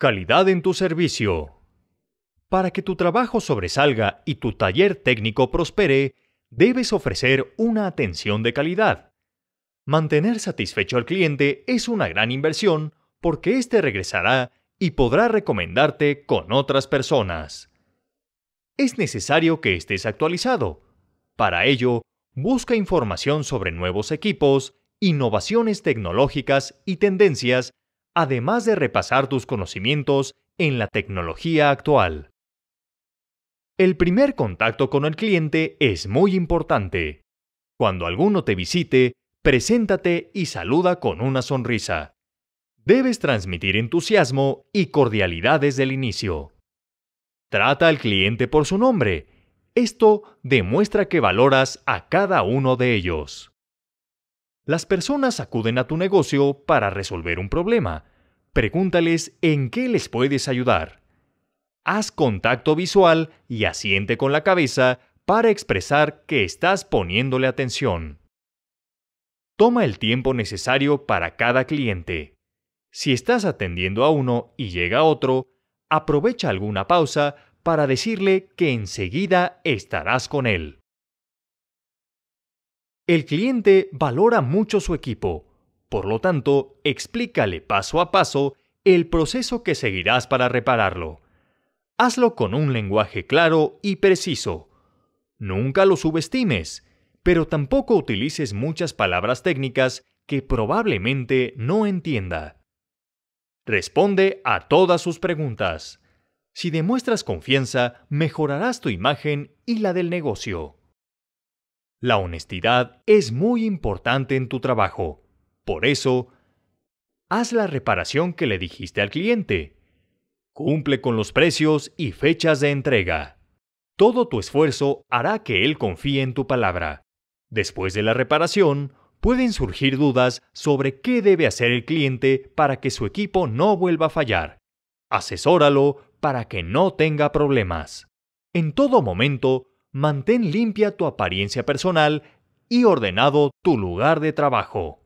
Calidad en tu servicio. Para que tu trabajo sobresalga y tu taller técnico prospere, debes ofrecer una atención de calidad. Mantener satisfecho al cliente es una gran inversión porque éste regresará y podrá recomendarte con otras personas. Es necesario que estés actualizado. Para ello, busca información sobre nuevos equipos, innovaciones tecnológicas y tendencias además de repasar tus conocimientos en la tecnología actual. El primer contacto con el cliente es muy importante. Cuando alguno te visite, preséntate y saluda con una sonrisa. Debes transmitir entusiasmo y cordialidad desde el inicio. Trata al cliente por su nombre. Esto demuestra que valoras a cada uno de ellos. Las personas acuden a tu negocio para resolver un problema. Pregúntales en qué les puedes ayudar. Haz contacto visual y asiente con la cabeza para expresar que estás poniéndole atención. Toma el tiempo necesario para cada cliente. Si estás atendiendo a uno y llega otro, aprovecha alguna pausa para decirle que enseguida estarás con él. El cliente valora mucho su equipo, por lo tanto, explícale paso a paso el proceso que seguirás para repararlo. Hazlo con un lenguaje claro y preciso. Nunca lo subestimes, pero tampoco utilices muchas palabras técnicas que probablemente no entienda. Responde a todas sus preguntas. Si demuestras confianza, mejorarás tu imagen y la del negocio. La honestidad es muy importante en tu trabajo. Por eso, haz la reparación que le dijiste al cliente. Cumple con los precios y fechas de entrega. Todo tu esfuerzo hará que él confíe en tu palabra. Después de la reparación, pueden surgir dudas sobre qué debe hacer el cliente para que su equipo no vuelva a fallar. Asesóralo para que no tenga problemas. En todo momento, mantén limpia tu apariencia personal y ordenado tu lugar de trabajo.